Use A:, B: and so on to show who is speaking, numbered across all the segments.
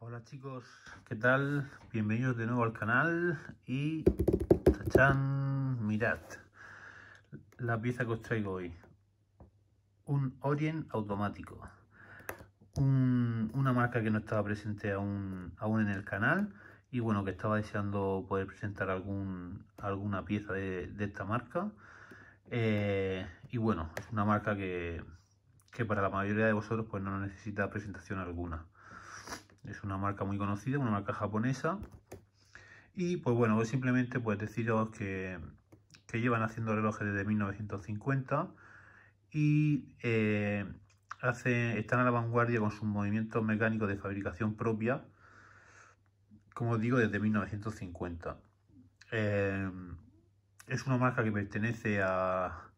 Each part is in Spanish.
A: Hola chicos, ¿qué tal? Bienvenidos de nuevo al canal y mirad la pieza que os traigo hoy. Un Orient automático. una marca que no estaba presente aún, aún en el canal y bueno, que estaba deseando poder presentar algún, alguna pieza de, esta marca. Eh, y bueno, es una marca que, que para la mayoría de vosotros pues no necesita presentación alguna. Es una marca muy conocida, una marca japonesa. Y pues bueno, simplemente pues deciros que, llevan haciendo relojes desde 1950 y eh, están a la vanguardia con sus movimientos mecánicos de fabricación propia, como os digo, desde 1950. Eh, es una marca que pertenece a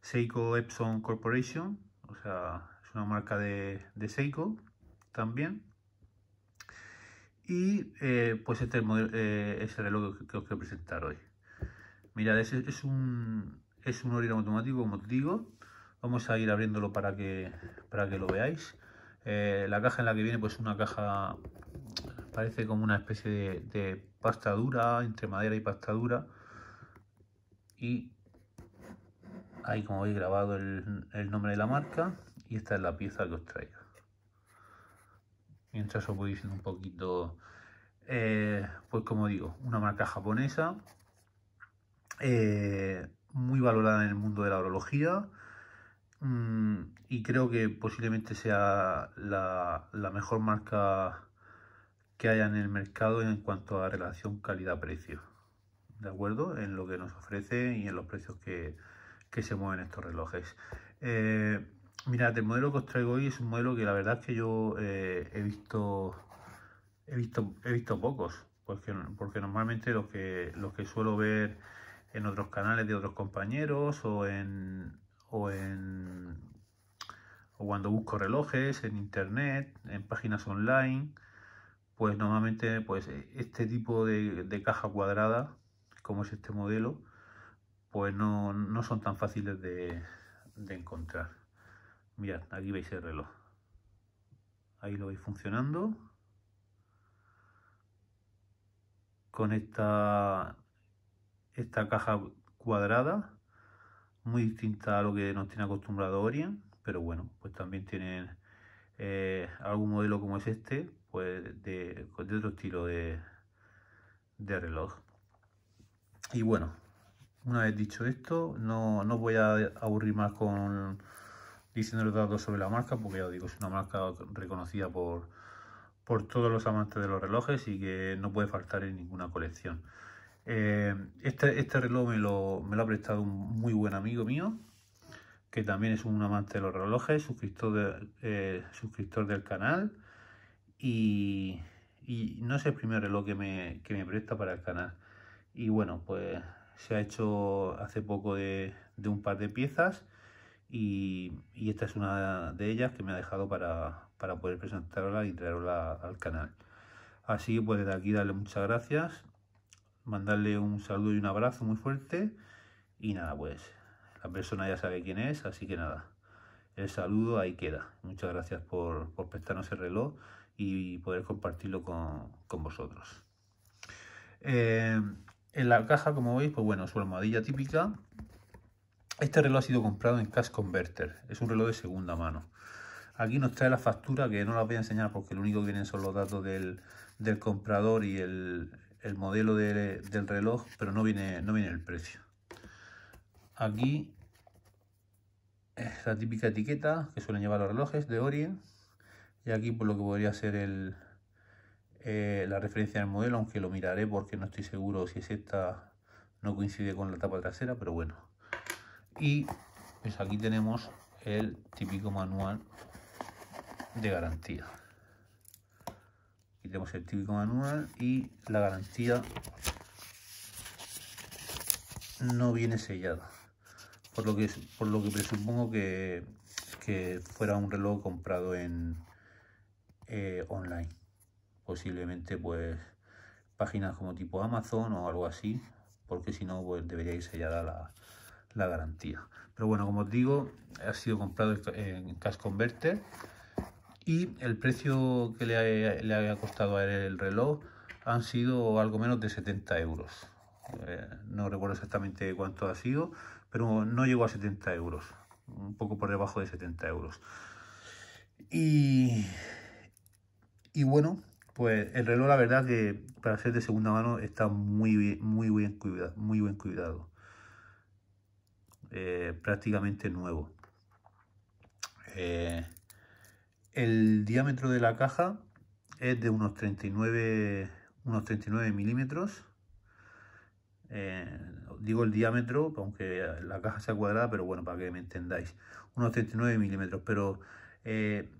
A: Seiko Epson Corporation, o sea, es una marca de, de Seiko también y eh, pues este eh, es el, reloj que, os quiero presentar hoy. Mirad, es, un, es automático, como os digo. Vamos a ir abriéndolo para que, para que lo veáis. Eh, la caja en la que viene, pues una caja, parece como una especie de, de pasta dura, entre madera y pasta dura. Y ahí, como veis, grabado el, el nombre de la marca. Y esta es la pieza que os traigo mientras os voy diciendo un poquito, eh, pues como digo, una marca japonesa, eh, muy valorada en el mundo de la orología mm, y creo que posiblemente sea la, mejor marca que haya en el mercado en cuanto a relación calidad-precio, ¿de acuerdo? En lo que nos ofrece y en los precios que, se mueven estos relojes. Eh, Mirad, el modelo que os traigo hoy es un modelo que la verdad es que yo eh, he visto he visto he visto pocos, porque, porque normalmente los que que suelo ver en otros canales de otros compañeros o en cuando busco relojes en internet, en páginas online, pues normalmente pues este tipo de, caja cuadrada, como es este modelo, pues no, son tan fáciles de encontrar. Mirad, aquí veis el reloj. Ahí lo veis funcionando. Con esta, esta caja cuadrada, muy distinta a lo que nos tiene acostumbrado ORIEN, pero bueno, pues también tienen eh, algún modelo como es este, pues de, otro estilo de, de reloj. Y bueno, una vez dicho esto, no, no voy a aburrir más con diciendo los datos sobre la marca, porque ya digo, es una marca reconocida por, por todos los amantes de los relojes y que no puede faltar en ninguna colección. Eh, este, este, reloj me lo, ha prestado un muy buen amigo mío, que también es un amante de los relojes, suscriptor, eh, suscriptor del canal. Y, no es el primer reloj que me, que me, presta para el canal. Y bueno, pues se ha hecho hace poco de, de un par de piezas y, esta es una de ellas que me ha dejado para, poder presentarla y traerla al canal. Así que pues desde aquí darle muchas gracias, mandarle un saludo y un abrazo muy fuerte y nada, pues la persona ya sabe quién es, así que nada, el saludo ahí queda. Muchas gracias por, prestarnos el reloj y poder compartirlo con, vosotros. Eh, en la caja, como veis, pues bueno, su almohadilla típica, este reloj ha sido comprado en Cash Converter, es un reloj de segunda mano. Aquí nos trae la factura, que no la voy a enseñar porque lo único que vienen son los datos del, comprador y el, modelo del reloj, pero no viene, el precio. Aquí es la típica etiqueta que suelen llevar los relojes de Orient. Y aquí por pues, lo que podría ser eh, la referencia del modelo, aunque lo miraré porque no estoy seguro si es esta, no coincide con la tapa trasera, pero bueno y pues aquí tenemos el típico manual de garantía aquí tenemos el típico manual y la garantía no viene sellada por lo que por lo que presupongo que, fuera un reloj comprado en eh, online posiblemente pues páginas como tipo Amazon o algo así porque si no pues debería ir sellada la, la garantía. Pero bueno, como os digo, ha sido comprado en Cash Converter y el precio que le había costado a él el reloj han sido algo menos de 70 euros. Eh, no recuerdo exactamente cuánto ha sido, pero no llegó a 70 euros, un poco por debajo de 70 euros. Y, y bueno, pues el reloj la verdad que para ser de segunda mano está muy bien, muy bien cuidado, muy bien cuidado. Eh, prácticamente nuevo. Eh, el diámetro de la caja es de unos 39, unos 39 milímetros. Eh, digo el diámetro, aunque la caja sea cuadrada, pero bueno, para que me entendáis. Unos 39 milímetros, pero en,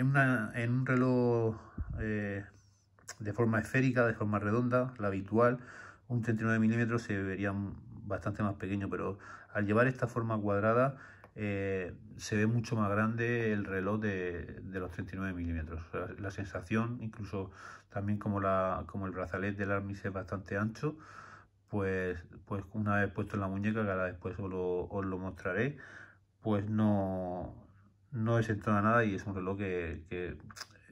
A: un reloj de forma esférica, de forma redonda, la habitual, un 39 milímetros se deberían bastante más pequeño, pero al llevar esta forma cuadrada eh, se ve mucho más grande el reloj de, los 39 milímetros. La, sensación, incluso también como, la, como el brazalete del Armis es bastante ancho, pues, pues una vez puesto en la muñeca, que ahora después os lo, mostraré, pues no, no es toda nada y es un reloj que, que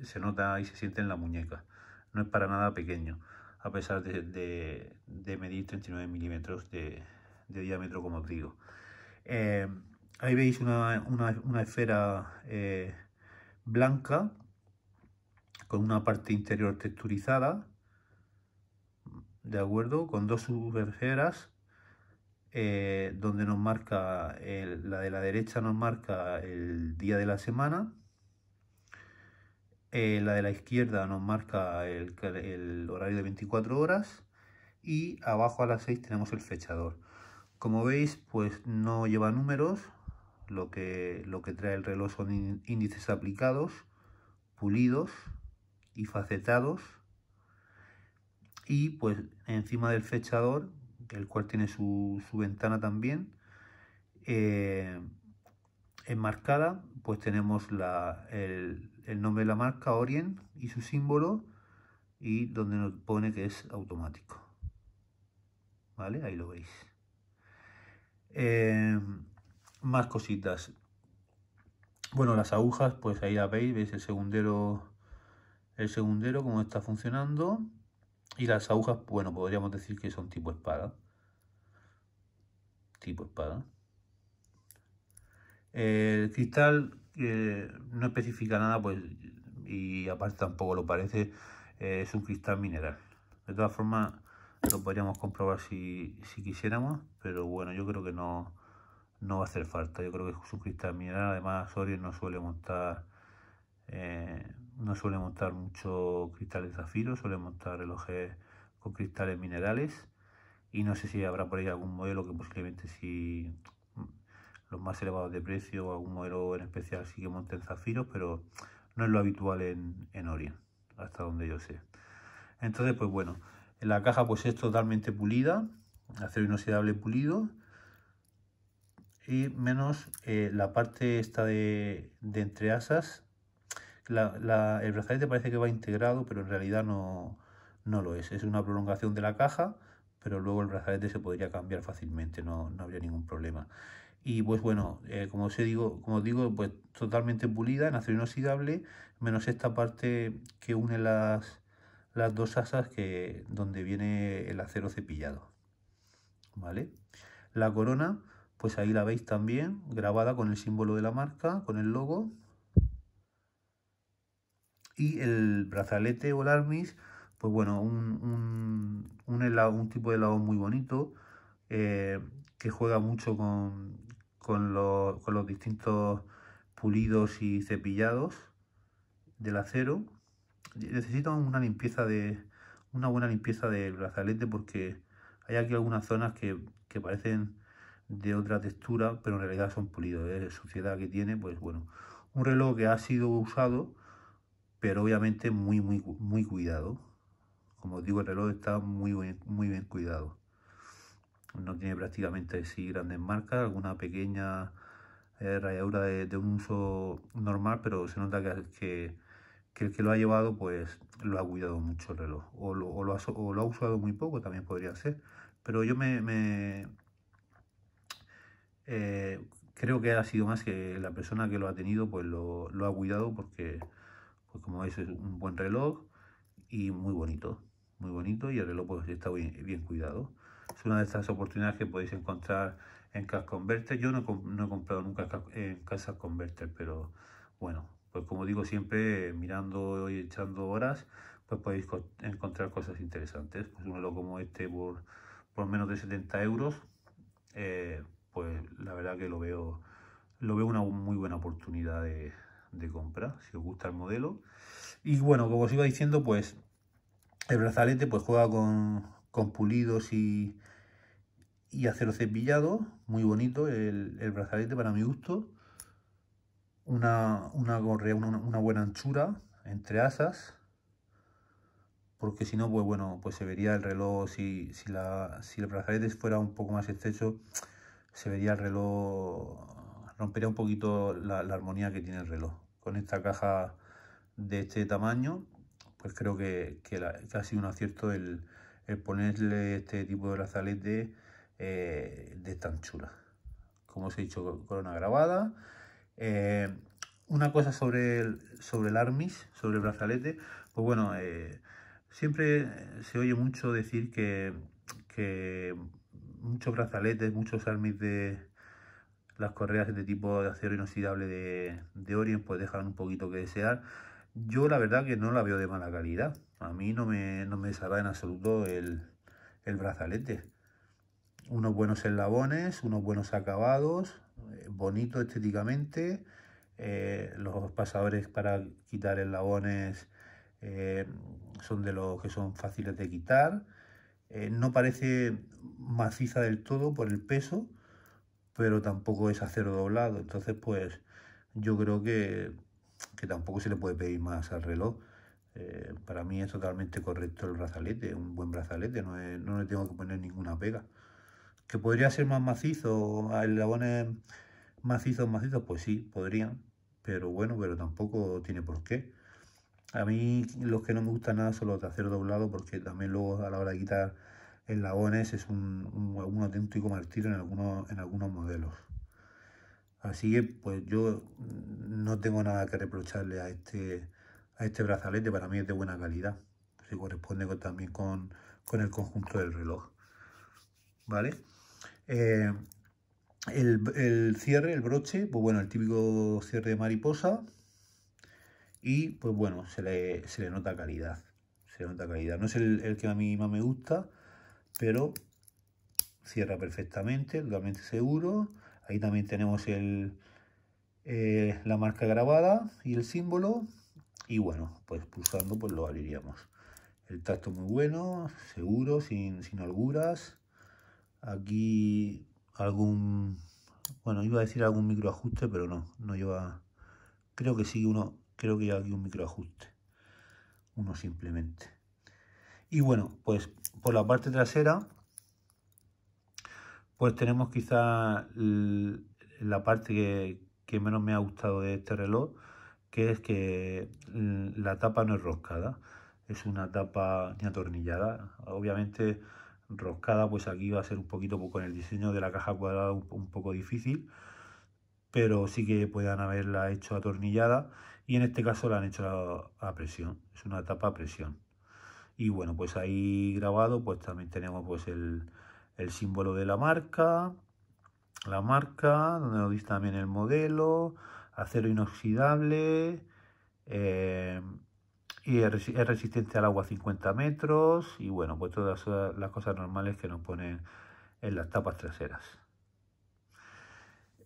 A: se nota y se siente en la muñeca. No es para nada pequeño a pesar de, medir 39 milímetros de, diámetro, como os digo. Eh, ahí veis una, esfera eh, blanca con una parte interior texturizada, ¿de acuerdo? Con dos subesferas eh, donde nos marca, la de la derecha nos marca el día de la semana eh, la de la izquierda nos marca el, horario de 24 horas y abajo a las 6 tenemos el fechador. Como veis, pues no lleva números, lo que, lo que trae el reloj son índices aplicados, pulidos y facetados. Y pues encima del fechador, el cual tiene su, ventana también, eh, enmarcada, pues tenemos la, el, el nombre de la marca Orient y su símbolo y donde nos pone que es automático. ¿Vale? Ahí lo veis. Eh, más cositas. Bueno, las agujas, pues ahí la veis, veis el segundero, el segundero, cómo está funcionando. Y las agujas, bueno, podríamos decir que son tipo espada. Tipo espada. El cristal eh, no especifica nada, pues, y aparte tampoco lo parece, eh, es un cristal mineral. De todas formas, lo podríamos comprobar si, si quisiéramos, pero bueno, yo creo que no, no va a hacer falta. Yo creo que es un cristal mineral, además Sorio no suele montar... Eh, no suele montar mucho cristales de zafiro, suele montar relojes con cristales minerales y no sé si habrá por ahí algún modelo que posiblemente si los más elevados de precio, algún modelo en especial sí que monten zafiros, pero no es lo habitual en, en Orient, hasta donde yo sé. Entonces, pues bueno, la caja pues es totalmente pulida, acero inoxidable pulido, y menos eh, la parte esta de, de entre el brazalete parece que va integrado, pero en realidad no, lo es. Es una prolongación de la caja, pero luego el brazalete se podría cambiar fácilmente, no, no habría ningún problema y pues bueno, eh, como, os digo, como digo, pues totalmente pulida en acero inoxidable, menos esta parte que une las, las dos asas que, donde viene el acero cepillado. ¿Vale? La corona, pues ahí la veis también, grabada con el símbolo de la marca, con el logo. Y el brazalete o el armis, pues bueno, un, un, tipo de helado muy bonito, eh, que juega mucho con, con los, distintos pulidos y cepillados del acero. Necesito una limpieza de una buena limpieza del brazalete porque hay aquí algunas zonas que, parecen de otra textura, pero en realidad son pulidos. Es suciedad que tiene, pues bueno, un reloj que ha sido usado, pero obviamente muy, muy, muy cuidado. Como os digo, el reloj está muy, muy bien cuidado no tiene prácticamente si grandes marcas, alguna pequeña eh, rayadura de, un uso normal, pero se nota que, que, el que lo ha llevado pues lo ha cuidado mucho el reloj, o lo, ha, usado muy poco también podría ser, pero yo me, eh, creo que ha sido más que la persona que lo ha tenido pues lo, ha cuidado porque pues, como veis es un buen reloj y muy bonito muy bonito y el reloj está bien, cuidado. Es una de estas oportunidades que podéis encontrar en Cash Converter. Yo no, he comprado nunca en casa Converter, pero bueno, pues como digo siempre, mirando y echando horas, pues podéis encontrar cosas interesantes. Pues un reloj como este por, por menos de 70 euros, eh, pues la verdad que lo veo, lo veo una muy buena oportunidad de, de compra, si os gusta el modelo. Y bueno, como os iba diciendo, pues el brazalete pues juega con, pulidos y, y acero cepillado, muy bonito el, brazalete para mi gusto. Una, una una, buena anchura entre asas, porque si no, pues bueno, pues se vería el reloj, si, la, el brazalete fuera un poco más estrecho, se vería el reloj, rompería un poquito la armonía que tiene el reloj. Con esta caja de este tamaño, pues creo que, que, ha sido un acierto el, ponerle este tipo de brazalete eh, de tanchula Como os he dicho, con una grabada. Eh, una cosa sobre el, sobre el armis, sobre el brazalete, pues bueno, eh, siempre se oye mucho decir que, muchos brazaletes, muchos armis de las correas de este tipo de acero inoxidable de, de Orient, pues dejan un poquito que desear yo la verdad que no la veo de mala calidad. A mí no me, no me desagrada en absoluto el, el brazalete. Unos buenos eslabones, unos buenos acabados, eh, bonito estéticamente. Eh, los pasadores para quitar eslabones eh, son de los que son fáciles de quitar. no parece maciza del todo por el peso, pero tampoco es acero doblado. Entonces, pues yo creo que que tampoco se le puede pedir más al reloj. Eh, para mí es totalmente correcto el brazalete, un buen brazalete, no, no le tengo que poner ninguna pega. ¿Que podría ser más macizo, labones macizos, macizos? Pues sí, podrían, pero bueno, pero tampoco tiene por qué. A mí los que no me gustan nada son los de acero doblado porque también luego a la hora de quitar el labones es un, auténtico martirio en algunos, en algunos modelos. Así que pues yo no tengo nada que reprocharle a este, este brazalete, para mí es de buena calidad. Se corresponde también con, el conjunto del reloj. ¿Vale? Eh, el, cierre, el broche, pues bueno, el típico cierre de mariposa. Y pues bueno, se le, nota calidad. Se nota calidad. No es el que a mí más me gusta, pero cierra perfectamente, totalmente seguro Ahí también tenemos eh, la marca grabada y el símbolo. Y bueno, pues pulsando pues lo abriríamos. El tacto muy bueno, seguro, sin, sin holguras. Aquí algún, bueno, iba a decir algún microajuste, pero no, no lleva, creo que sí, uno, creo que hay aquí un microajuste. Uno simplemente. Y bueno, pues por la parte trasera pues tenemos quizá la parte que, menos me ha gustado de este reloj, que es que la tapa no es roscada, es una tapa ni atornillada. Obviamente roscada, pues aquí va a ser un poquito pues, con el diseño de la caja cuadrada un, poco difícil, pero sí que puedan haberla hecho atornillada y en este caso la han hecho a, presión, es una tapa a presión. Y bueno, pues ahí grabado, pues también tenemos pues el el símbolo de la marca, la marca, donde nos dice también el modelo, acero inoxidable, eh, y es resistente al agua 50 metros, y bueno, pues todas las cosas normales que nos ponen en las tapas traseras.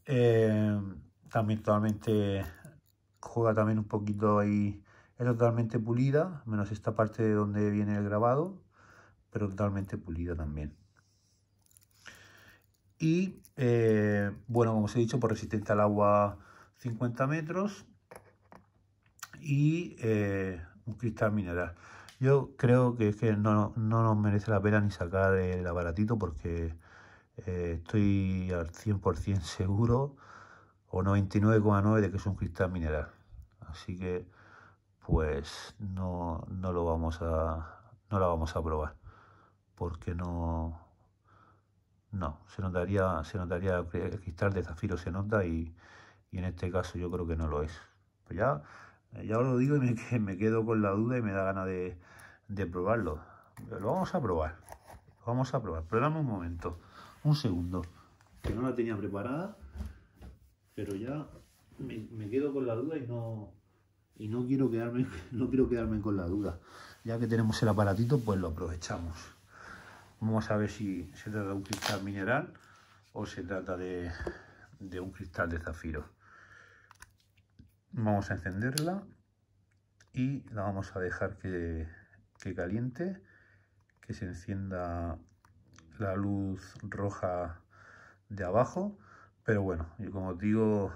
A: Eh, también totalmente juega también un poquito ahí, es totalmente pulida, menos esta parte de donde viene el grabado, pero totalmente pulida también. Y eh, bueno, como os he dicho, por resistente al agua 50 metros y eh, un cristal mineral. Yo creo que que no, nos merece la pena ni sacar el aparatito porque eh, estoy al 100% seguro o 99,9% de que es un cristal mineral. Así que pues no, no lo vamos a no la vamos a probar porque no no, se notaría, se notaría el cristal de zafiro, se nota y, y en este caso yo creo que no lo es. Pues ya, ya os lo digo y me, quedo con la duda y me da ganas de, probarlo. Pero lo vamos a probar, vamos a probar. Pero un momento, un segundo, que no la tenía preparada, pero ya me, me quedo con la duda y no, y no quiero quedarme no quiero quedarme con la duda ya que tenemos el aparatito pues lo aprovechamos Vamos a ver si se trata de un cristal mineral o se trata de, un cristal de zafiro. Vamos a encenderla y la vamos a dejar que, caliente, que se encienda la luz roja de abajo. Pero bueno, yo como os digo,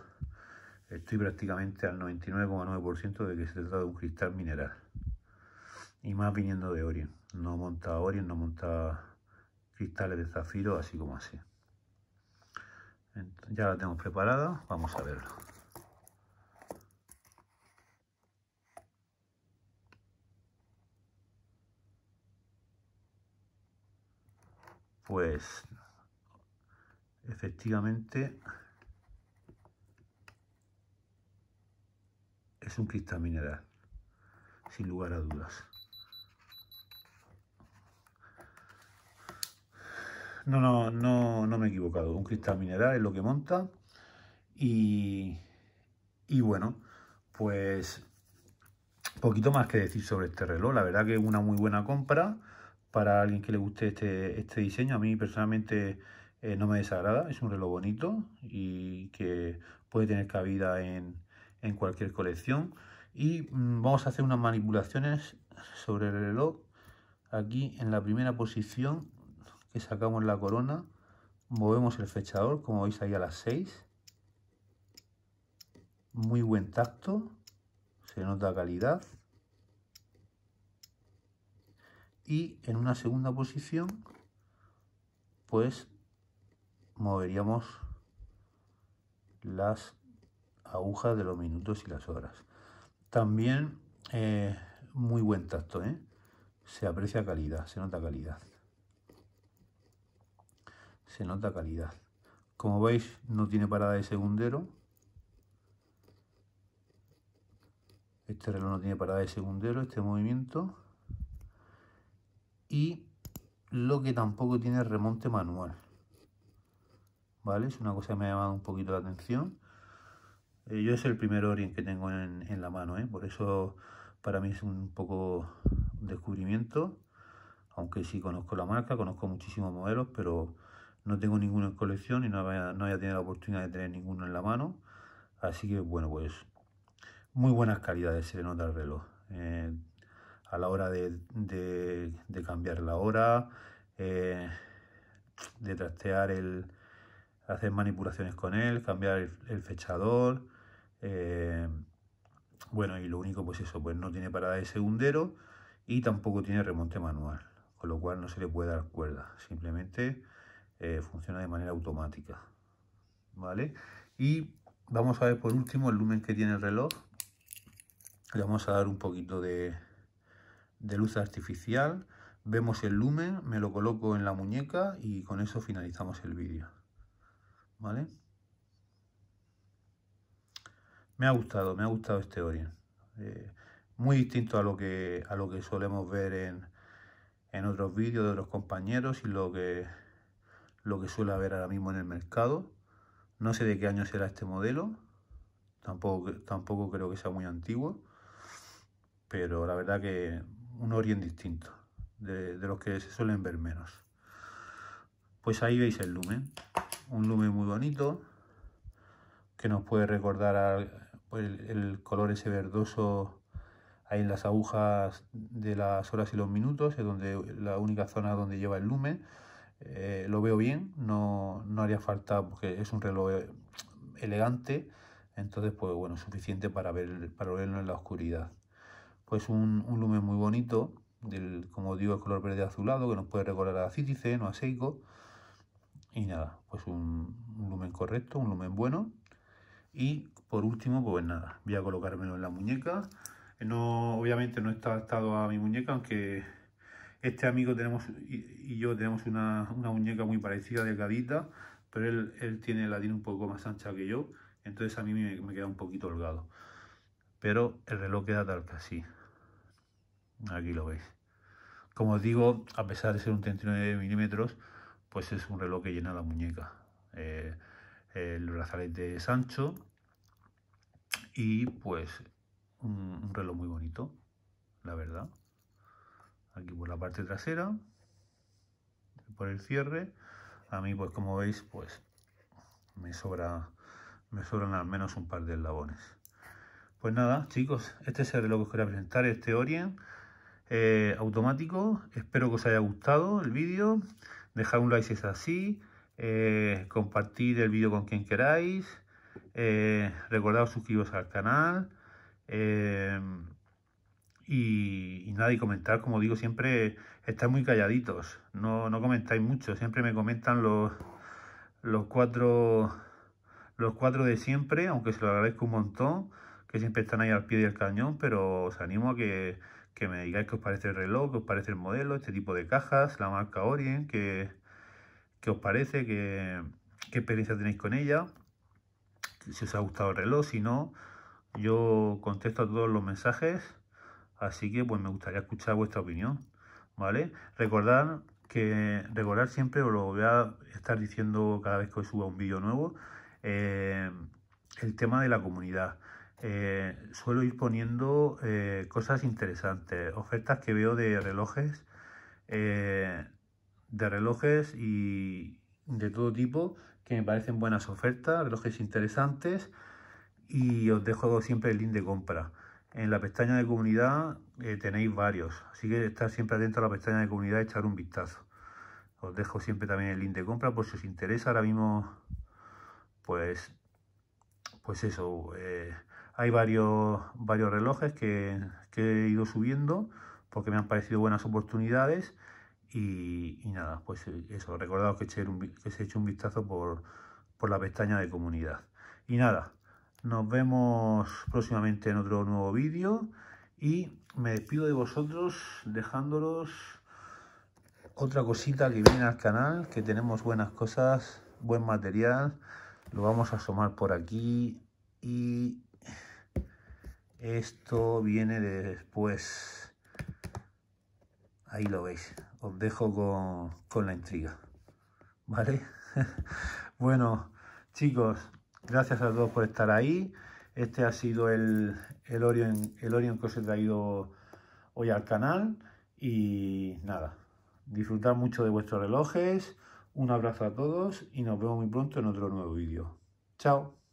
A: estoy prácticamente al 99,9% de que se trata de un cristal mineral. Y más viniendo de Orion. No monta Orient, no monta cristales de zafiro, así como así. ya la tengo preparada, vamos a verlo. Pues efectivamente es un cristal mineral, sin lugar a dudas. No, no, no, me he equivocado. Un cristal mineral es lo que monta. Y, bueno, pues poquito más que decir sobre este reloj. La verdad que es una muy buena compra para alguien que le guste este, este diseño. A mí personalmente eh, no me desagrada. Es un reloj bonito y que puede tener cabida en, en cualquier colección. Y mm, vamos a hacer unas manipulaciones sobre el reloj. Aquí en la primera posición sacamos la corona, movemos el fechador, como veis ahí a las 6. Muy buen tacto, se nota calidad. Y en una segunda posición, pues moveríamos las agujas de los minutos y las horas. También eh, muy buen tacto, ¿eh? se aprecia calidad, se nota calidad se nota calidad. Como veis, no tiene parada de segundero. Este reloj no tiene parada de segundero, este movimiento. Y lo que tampoco tiene remonte manual. ¿Vale? Es una cosa que me ha llamado un poquito la atención. Eh, yo es el primer Orient que tengo en, la mano, ¿eh? por eso para mí es un poco descubrimiento. Aunque sí conozco la marca, conozco muchísimos modelos, pero no tengo ninguno en colección y no había, tenido la oportunidad de tener ninguno en la mano. Así que bueno, pues muy buenas calidades se le nota el reloj. Eh, a la hora de, cambiar la hora, eh, de trastear el, hacer manipulaciones con él, cambiar el, fechador. Eh, bueno, y lo único, pues eso, pues no tiene parada de segundero y tampoco tiene remonte manual, con lo cual no se le puede dar cuerda. Simplemente eh, funciona de manera automática. ¿Vale? Y vamos a ver por último el lumen que tiene el reloj. Le vamos a dar un poquito de, luz artificial. Vemos el lumen, me lo coloco en la muñeca y con eso finalizamos el vídeo. ¿Vale? Me ha gustado, me ha gustado este Orient. Eh, muy distinto a lo que, a lo que solemos ver en, en otros vídeos de otros compañeros y lo que lo que suele haber ahora mismo en el mercado. No sé de qué año será este modelo, tampoco, tampoco creo que sea muy antiguo, pero la verdad que un origen distinto, de, los que se suelen ver menos. Pues ahí veis el lumen, un lumen muy bonito, que nos puede recordar el, color ese verdoso ahí en las agujas de las horas y los minutos, es donde la única zona donde lleva el lumen. Eh, lo veo bien, no, no, haría falta porque es un reloj eh, elegante, entonces pues bueno, suficiente para, ver, para verlo en la oscuridad. Pues un, lumen muy bonito, del, como digo, el color verde azulado, que nos puede recordar a Citizen no a Seiko. Y nada, pues un, lumen correcto, un lumen bueno. Y por último, pues nada, voy a colocármelo en la muñeca. No, obviamente no está adaptado a mi muñeca, aunque este amigo tenemos y, yo tenemos una, muñeca muy parecida, de delgadita, pero él, tiene, la tiene un poco más ancha que yo, entonces a mí me, queda un poquito holgado. Pero el reloj queda tal que así. Aquí lo veis. Como os digo, a pesar de ser un 39 milímetros, pues es un reloj que llena la muñeca. Eh, el brazalete es ancho y pues un reloj muy bonito, la verdad aquí por la parte trasera, por el cierre. A mí, pues como veis, pues me sobra, me sobran al menos un par de eslabones. Pues nada, chicos, este es el lo que os quería presentar, este Orient eh, automático. Espero que os haya gustado el vídeo. Dejad un like si es así. Eh, compartir el vídeo con quien queráis. Eh, recordad suscribiros al canal. Eh, y, nada, y comentar, como digo, siempre estáis muy calladitos, no, no comentáis mucho, siempre me comentan los, los, cuatro, los cuatro de siempre, aunque se lo agradezco un montón, que siempre están ahí al pie del cañón, pero os animo a que, que me digáis qué os parece el reloj, qué os parece el modelo, este tipo de cajas, la marca Orient, qué, os parece, qué, qué experiencia tenéis con ella, si os ha gustado el reloj, si no, yo contesto a todos los mensajes Así que pues me gustaría escuchar vuestra opinión, ¿vale? Recordad que recordar siempre, os lo voy a estar diciendo cada vez que os suba un vídeo nuevo, eh, el tema de la comunidad. Eh, suelo ir poniendo eh, cosas interesantes, ofertas que veo de relojes, de relojes y de todo tipo, que me parecen buenas ofertas, relojes interesantes y os dejo siempre el link de compra. En la pestaña de comunidad eh, tenéis varios, así que estar siempre atento a la pestaña de comunidad y echar un vistazo. Os dejo siempre también el link de compra por si os interesa. Ahora mismo, pues, pues eso, eh, hay varios, varios relojes que, he ido subiendo porque me han parecido buenas oportunidades. Y, nada, pues eh, eso, recordados que, eché un, que se eche un vistazo por, por la pestaña de comunidad. Y nada, nos vemos próximamente en otro nuevo vídeo y me despido de vosotros dejándolos otra cosita que viene al canal, que tenemos buenas cosas, buen material. Lo vamos a asomar por aquí y esto viene después. Ahí lo veis. Os dejo con, con la intriga. ¿Vale? bueno, chicos, Gracias a todos por estar ahí. Este ha sido el, el, Orion, el Orion que os he traído hoy al canal. Y nada, disfrutad mucho de vuestros relojes. Un abrazo a todos y nos vemos muy pronto en otro nuevo vídeo. Chao.